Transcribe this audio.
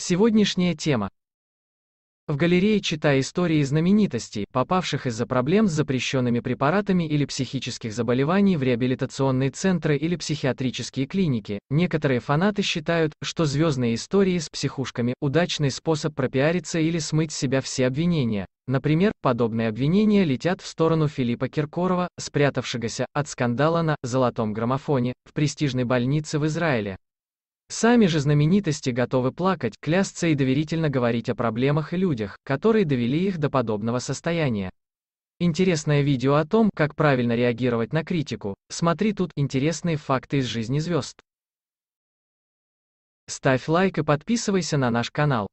Сегодняшняя тема. В галерее читай истории знаменитостей, попавших из-за проблем с запрещенными препаратами или психических заболеваний в реабилитационные центры или психиатрические клиники. Некоторые фанаты считают, что звездные истории с психушками – удачный способ пропиариться или смыть с себя все обвинения. Например, подобные обвинения летят в сторону Филиппа Киркорова, спрятавшегося от скандала на «золотом граммофоне» в престижной больнице в Израиле. Сами же знаменитости готовы плакать, клясться и доверительно говорить о проблемах и людях, которые довели их до подобного состояния. Интересное видео о том, как правильно реагировать на критику. Смотри тут интересные факты из жизни звезд. Ставь лайк и подписывайся на наш канал.